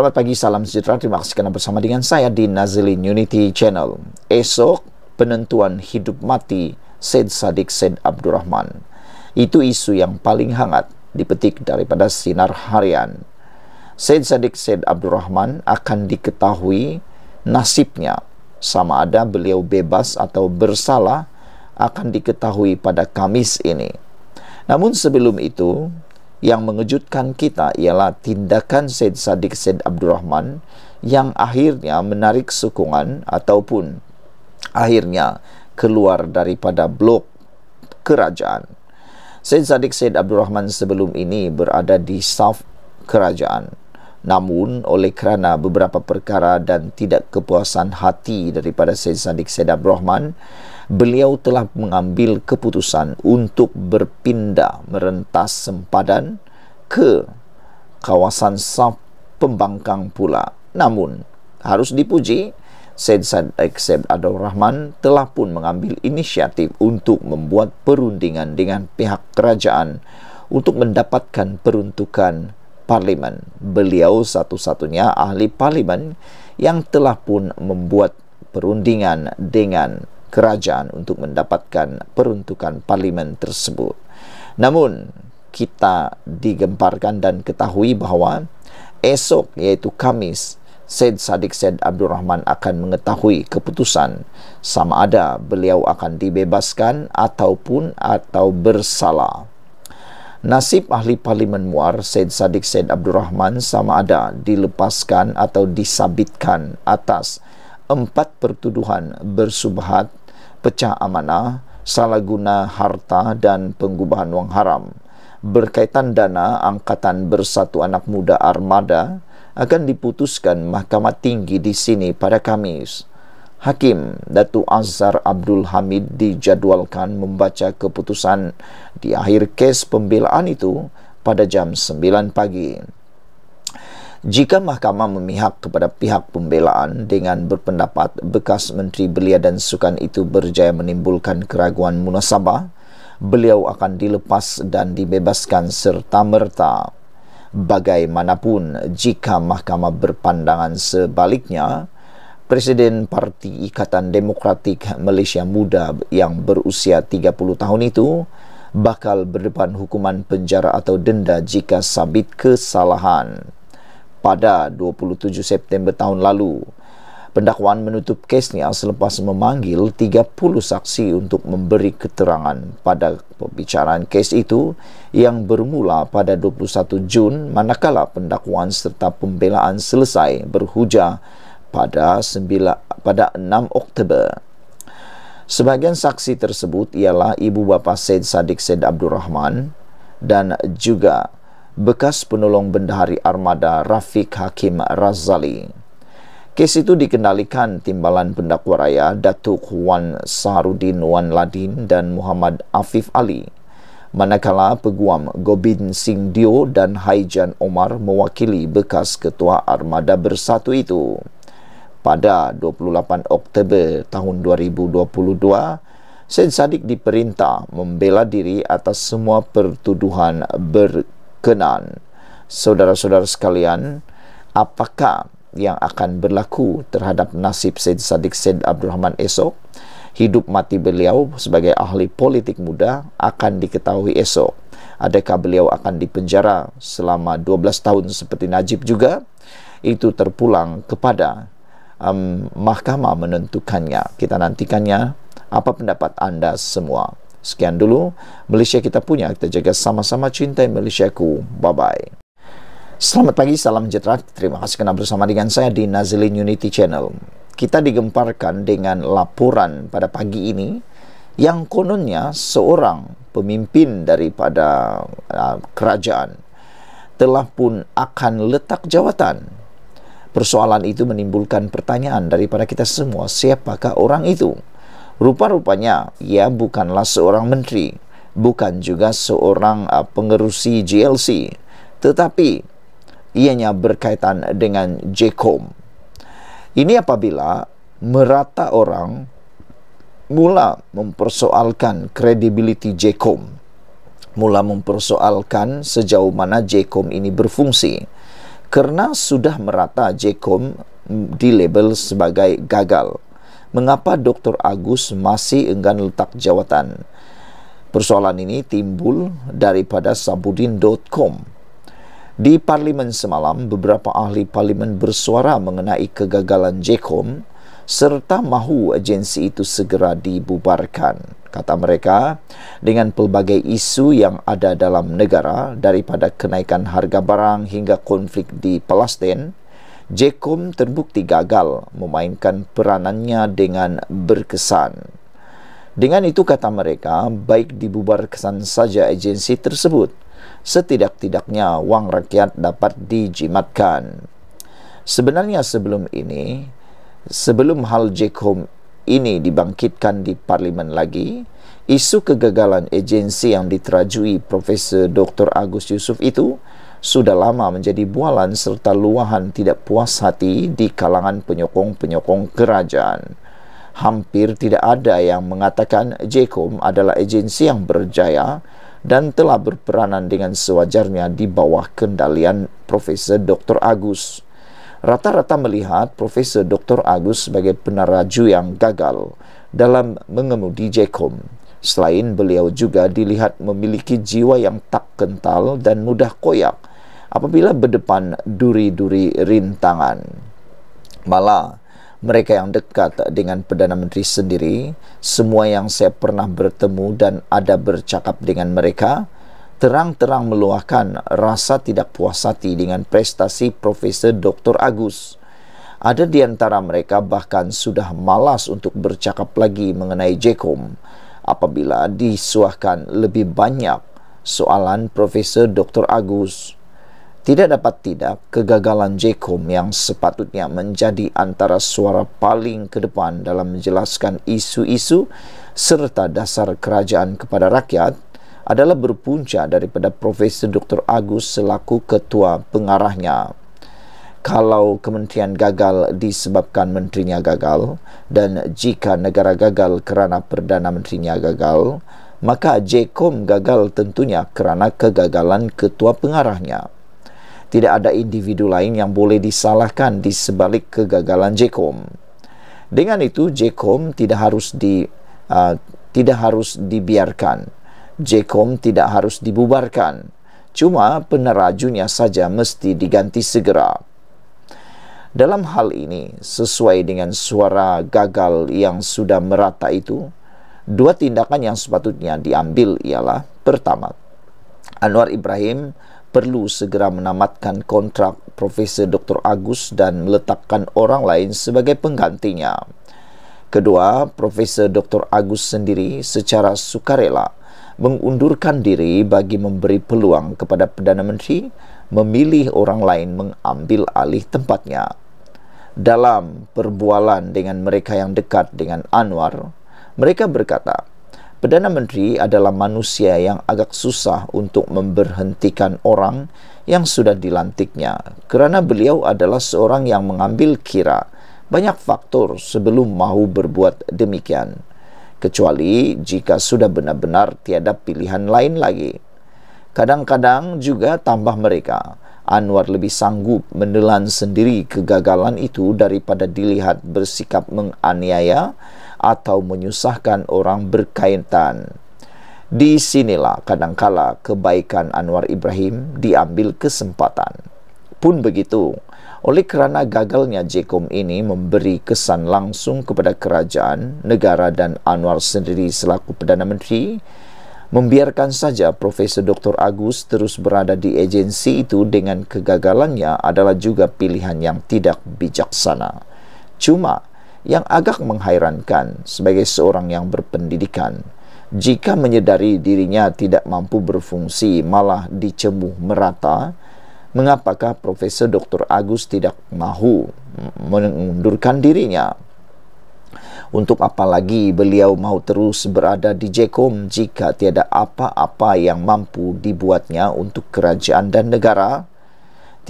Selamat pagi, salam sejahtera. Terima kasih kerana bersama dengan saya di Nazilin Unity Channel. Esok, penentuan hidup mati Said sadik Said Abdul Rahman. Itu isu yang paling hangat dipetik daripada sinar harian. Said sadik Said Abdul Rahman akan diketahui nasibnya sama ada beliau bebas atau bersalah akan diketahui pada Kamis ini. Namun sebelum itu, yang mengejutkan kita ialah tindakan Syed Sadiq Syed Abdul Rahman yang akhirnya menarik sokongan ataupun akhirnya keluar daripada blok kerajaan. Syed Sadiq Syed Abdul Rahman sebelum ini berada di staf kerajaan. Namun oleh kerana beberapa perkara dan tidak kepuasan hati daripada Syed Sadiq Syed Abdul Rahman, beliau telah mengambil keputusan untuk berpindah merentas sempadan ke kawasan Saf Pembangkang pula. Namun, harus dipuji, Said Said Aksab Adol Rahman telah pun mengambil inisiatif untuk membuat perundingan dengan pihak kerajaan untuk mendapatkan peruntukan parlimen. Beliau satu-satunya ahli parlimen yang telah pun membuat perundingan dengan kerajaan untuk mendapatkan peruntukan parlimen tersebut. Namun, kita digemparkan dan ketahui bahawa esok iaitu Kamis, Said Sadiq Said Abdul Rahman akan mengetahui keputusan sama ada beliau akan dibebaskan ataupun atau bersalah. Nasib ahli parlimen Muar Said Sadiq Said Abdul Rahman sama ada dilepaskan atau disabitkan atas empat pertuduhan bersubhat pecah amanah, salah guna harta dan pengubahan wang haram. Berkaitan dana Angkatan Bersatu Anak Muda Armada akan diputuskan Mahkamah Tinggi di sini pada Kamis. Hakim Datu Azhar Abdul Hamid dijadwalkan membaca keputusan di akhir kes pembelaan itu pada jam 9 pagi. Jika mahkamah memihak kepada pihak pembelaan dengan berpendapat bekas Menteri Belia dan Sukan itu berjaya menimbulkan keraguan munasabah, beliau akan dilepas dan dibebaskan serta merta. Bagaimanapun, jika mahkamah berpandangan sebaliknya, Presiden Parti Ikatan Demokratik Malaysia Muda yang berusia 30 tahun itu bakal berdepan hukuman penjara atau denda jika sabit kesalahan pada 27 September tahun lalu. Pendakwaan menutup kes kesnya selepas memanggil 30 saksi untuk memberi keterangan pada pembicaraan kes itu yang bermula pada 21 Jun manakala pendakwaan serta pembelaan selesai berhujah pada 9, pada 6 Oktober. Sebagian saksi tersebut ialah ibu bapa Said Sadik Said Abdul Rahman dan juga bekas penolong bendahari armada Rafiq Hakim Razali. Kes itu dikendalikan timbalan pendakwa raya Datuk Wan Saharudin Wan Ladin dan Muhammad Afif Ali. Manakala peguam Gobin Singh Dio dan Haijan Omar mewakili bekas ketua armada bersatu itu. Pada 28 Oktober tahun 2022, Syed Saddiq diperintah membela diri atas semua pertuduhan berkata berkenan. Saudara-saudara sekalian, apakah yang akan berlaku terhadap nasib Said Sadiq Said Abdul Rahman esok? Hidup mati beliau sebagai ahli politik muda akan diketahui esok. Adakah beliau akan dipenjara selama 12 tahun seperti Najib juga? Itu terpulang kepada um, mahkamah menentukannya. Kita nantikannya. Apa pendapat anda semua? Sekian dulu Malaysia kita punya Kita jaga sama-sama cintai Malaysia ku Bye-bye Selamat pagi, salam sejahtera. Terima kasih kerana bersama dengan saya di Nazilin Unity Channel. Kita digemparkan dengan laporan pada pagi ini yang kononnya seorang pemimpin daripada uh, kerajaan telah pun akan letak jawatan. Persoalan itu menimbulkan pertanyaan daripada kita semua, siapakah orang itu? Rupa-rupanya ia bukanlah seorang menteri, bukan juga seorang uh, pengerusi GLC, tetapi ianya berkaitan dengan JCOM. Ini apabila merata orang mula mempersoalkan kredibiliti JCOM, mula mempersoalkan sejauh mana JCOM ini berfungsi. Kerana sudah merata JCOM mm, label sebagai gagal mengapa Dr. Agus masih enggan letak jawatan. Persoalan ini timbul daripada sabudin.com. Di parlimen semalam, beberapa ahli parlimen bersuara mengenai kegagalan JECOM serta mahu agensi itu segera dibubarkan. Kata mereka, dengan pelbagai isu yang ada dalam negara daripada kenaikan harga barang hingga konflik di Palestin. Jekom terbukti gagal memainkan peranannya dengan berkesan. Dengan itu kata mereka, baik dibubarkan saja agensi tersebut, setidak-tidaknya wang rakyat dapat dijimatkan. Sebenarnya sebelum ini, sebelum hal Jekom ini dibangkitkan di parlimen lagi, isu kegagalan agensi yang diterajui Profesor Dr. Agus Yusuf itu, sudah lama menjadi bualan serta luahan tidak puas hati di kalangan penyokong-penyokong kerajaan. Hampir tidak ada yang mengatakan JECOM adalah agensi yang berjaya dan telah berperanan dengan sewajarnya di bawah kendalian Profesor Dr. Agus. Rata-rata melihat Profesor Dr. Agus sebagai penaraju yang gagal dalam mengemudi JECOM. Selain beliau juga dilihat memiliki jiwa yang tak kental dan mudah koyak apabila berdepan duri-duri rintangan. Malah, mereka yang dekat dengan Perdana Menteri sendiri, semua yang saya pernah bertemu dan ada bercakap dengan mereka, terang-terang meluahkan rasa tidak puas hati dengan prestasi Profesor Dr. Agus. Ada di antara mereka bahkan sudah malas untuk bercakap lagi mengenai JECOM apabila disuahkan lebih banyak soalan Profesor Dr. Agus tidak dapat tidak kegagalan JECOM yang sepatutnya menjadi antara suara paling ke depan dalam menjelaskan isu-isu serta dasar kerajaan kepada rakyat adalah berpunca daripada Profesor Dr. Agus selaku ketua pengarahnya. Kalau kementerian gagal disebabkan menterinya gagal dan jika negara gagal kerana Perdana Menterinya gagal, maka JECOM gagal tentunya kerana kegagalan ketua pengarahnya tidak ada individu lain yang boleh disalahkan di sebalik kegagalan Jekom. Dengan itu, Jekom tidak harus di uh, tidak harus dibiarkan. Jekom tidak harus dibubarkan. Cuma penerajunya saja mesti diganti segera. Dalam hal ini, sesuai dengan suara gagal yang sudah merata itu, dua tindakan yang sepatutnya diambil ialah pertama, Anwar Ibrahim perlu segera menamatkan kontrak Profesor Dr. Agus dan meletakkan orang lain sebagai penggantinya. Kedua, Profesor Dr. Agus sendiri secara sukarela mengundurkan diri bagi memberi peluang kepada Perdana Menteri memilih orang lain mengambil alih tempatnya. Dalam perbualan dengan mereka yang dekat dengan Anwar, mereka berkata, Perdana Menteri adalah manusia yang agak susah untuk memberhentikan orang yang sudah dilantiknya kerana beliau adalah seorang yang mengambil kira banyak faktor sebelum mahu berbuat demikian kecuali jika sudah benar-benar tiada pilihan lain lagi. Kadang-kadang juga tambah mereka, Anwar lebih sanggup menelan sendiri kegagalan itu daripada dilihat bersikap menganiaya atau menyusahkan orang berkaitan. Di sinilah kadangkala kebaikan Anwar Ibrahim diambil kesempatan. Pun begitu, oleh kerana gagalnya JECOM ini memberi kesan langsung kepada kerajaan, negara dan Anwar sendiri selaku Perdana Menteri, membiarkan saja Profesor Dr. Agus terus berada di agensi itu dengan kegagalannya adalah juga pilihan yang tidak bijaksana. Cuma, yang agak menghairankan sebagai seorang yang berpendidikan jika menyedari dirinya tidak mampu berfungsi malah dicemuh merata mengapakah Profesor Dr. Agus tidak mahu mengundurkan dirinya untuk apa lagi beliau mau terus berada di Jekom jika tiada apa-apa yang mampu dibuatnya untuk kerajaan dan negara?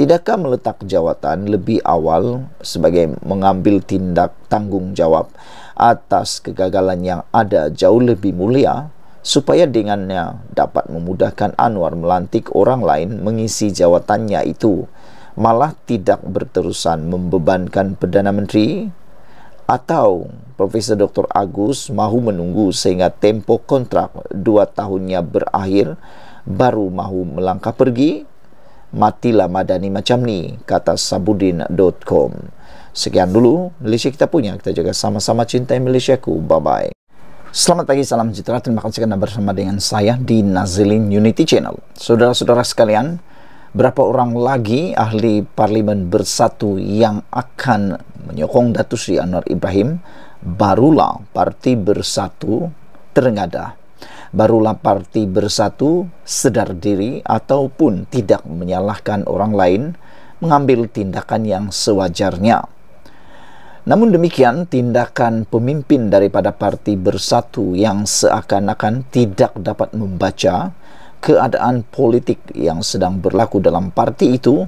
tidakkah meletak jawatan lebih awal sebagai mengambil tindak tanggungjawab atas kegagalan yang ada jauh lebih mulia supaya dengannya dapat memudahkan Anwar melantik orang lain mengisi jawatannya itu malah tidak berterusan membebankan Perdana Menteri atau Profesor Dr. Agus mahu menunggu sehingga tempo kontrak dua tahunnya berakhir baru mahu melangkah pergi? matilah madani macam ni kata sabudin.com sekian dulu Malaysia kita punya kita jaga sama-sama cintai Malaysia ku bye bye Selamat pagi, salam sejahtera. Terima kasih kerana bersama dengan saya di Nazilin Unity Channel. Saudara-saudara sekalian, berapa orang lagi ahli parlimen bersatu yang akan menyokong Datu Sri Anwar Ibrahim? Barulah parti bersatu terengadah barulah parti bersatu, sedar diri ataupun tidak menyalahkan orang lain mengambil tindakan yang sewajarnya. Namun demikian, tindakan pemimpin daripada parti bersatu yang seakan-akan tidak dapat membaca keadaan politik yang sedang berlaku dalam parti itu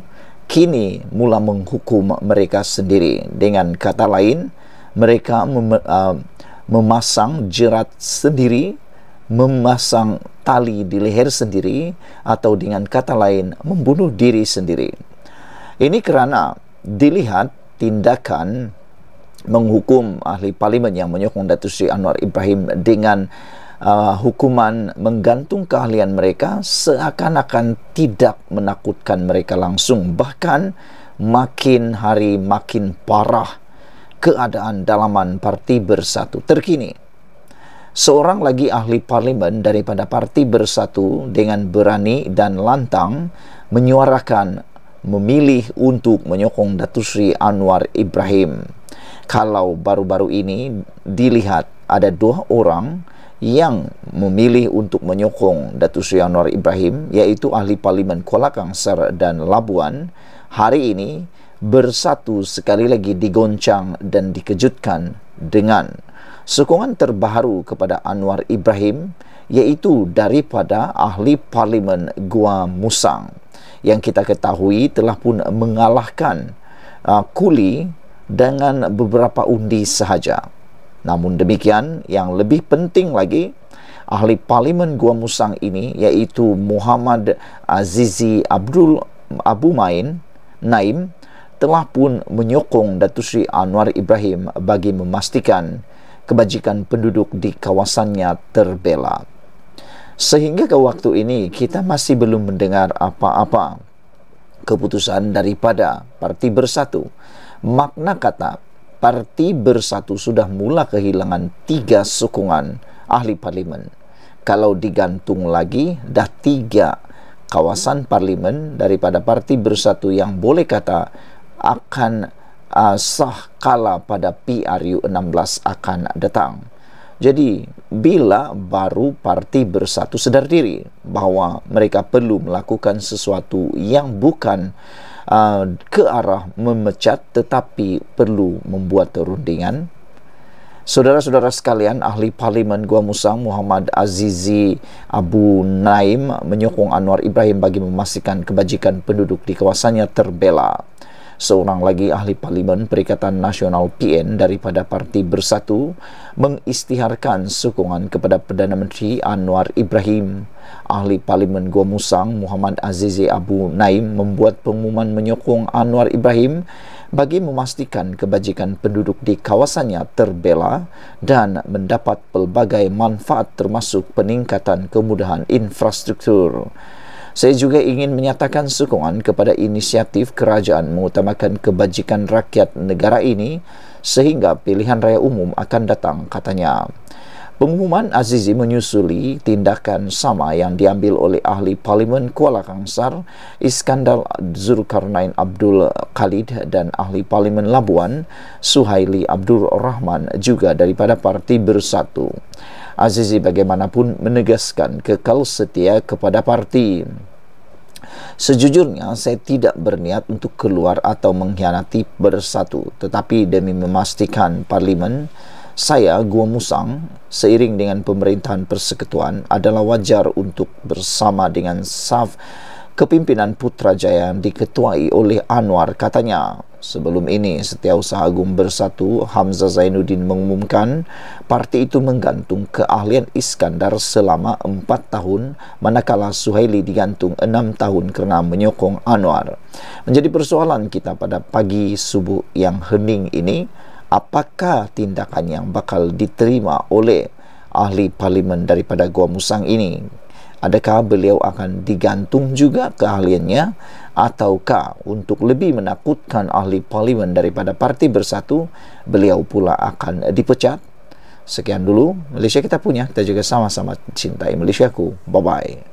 kini mula menghukum mereka sendiri. Dengan kata lain, mereka mem uh, memasang jerat sendiri memasang tali di leher sendiri atau dengan kata lain membunuh diri sendiri. Ini kerana dilihat tindakan menghukum ahli parlimen yang menyokong Datuk Seri Anwar Ibrahim dengan uh, hukuman menggantung keahlian mereka seakan-akan tidak menakutkan mereka langsung bahkan makin hari makin parah keadaan dalaman parti bersatu terkini seorang lagi ahli parlimen daripada parti bersatu dengan berani dan lantang menyuarakan memilih untuk menyokong Datu Sri Anwar Ibrahim. Kalau baru-baru ini dilihat ada dua orang yang memilih untuk menyokong Datu Sri Anwar Ibrahim yaitu ahli parlimen Kuala Kangsar dan Labuan hari ini bersatu sekali lagi digoncang dan dikejutkan dengan sokongan terbaru kepada Anwar Ibrahim iaitu daripada ahli parlimen Gua Musang yang kita ketahui telah pun mengalahkan uh, kuli dengan beberapa undi sahaja. Namun demikian, yang lebih penting lagi, ahli parlimen Gua Musang ini iaitu Muhammad Azizi Abdul Abu Main Naim telah pun menyokong Datuk Sri Anwar Ibrahim bagi memastikan kebajikan penduduk di kawasannya terbela. Sehingga ke waktu ini kita masih belum mendengar apa-apa keputusan daripada Parti Bersatu. Makna kata Parti Bersatu sudah mula kehilangan tiga sokongan ahli parlimen. Kalau digantung lagi, dah tiga kawasan parlimen daripada Parti Bersatu yang boleh kata akan uh, sah kala pada PRU 16 akan datang. Jadi bila baru parti bersatu sedar diri bahawa mereka perlu melakukan sesuatu yang bukan uh, ke arah memecat tetapi perlu membuat perundingan. Saudara-saudara sekalian, ahli parlimen Gua Musang Muhammad Azizi Abu Naim menyokong Anwar Ibrahim bagi memastikan kebajikan penduduk di kawasannya terbela seorang lagi ahli parlimen Perikatan Nasional PN daripada Parti Bersatu mengistiharkan sokongan kepada Perdana Menteri Anwar Ibrahim. Ahli Parlimen Gua Musang Muhammad Azizi Abu Naim membuat pengumuman menyokong Anwar Ibrahim bagi memastikan kebajikan penduduk di kawasannya terbela dan mendapat pelbagai manfaat termasuk peningkatan kemudahan Infrastruktur. Saya juga ingin menyatakan sokongan kepada inisiatif kerajaan mengutamakan kebajikan rakyat negara ini sehingga pilihan raya umum akan datang, katanya. Pengumuman Azizi menyusuli tindakan sama yang diambil oleh ahli Parlimen Kuala Kangsar Iskandar Zulkarnain Abdul Khalid dan ahli Parlimen Labuan Suhaili Abdul Rahman juga daripada Parti Bersatu. Azizi bagaimanapun menegaskan kekal setia kepada parti. Sejujurnya saya tidak berniat untuk keluar atau mengkhianati bersatu tetapi demi memastikan parlimen saya Gua Musang seiring dengan pemerintahan persekutuan adalah wajar untuk bersama dengan SAF kepimpinan Putrajaya yang diketuai oleh Anwar katanya. Sebelum ini Setiausaha Agung Bersatu Hamzah Zainuddin mengumumkan parti itu menggantung keahlian Iskandar selama 4 tahun manakala Suhaili digantung 6 tahun kerana menyokong Anwar. Menjadi persoalan kita pada pagi subuh yang hening ini, apakah tindakan yang bakal diterima oleh ahli parlimen daripada Gua Musang ini adakah beliau akan digantung juga keahliannya ataukah untuk lebih menakutkan ahli parlimen daripada parti bersatu beliau pula akan dipecat sekian dulu Malaysia kita punya kita juga sama-sama cintai Malaysia ku bye-bye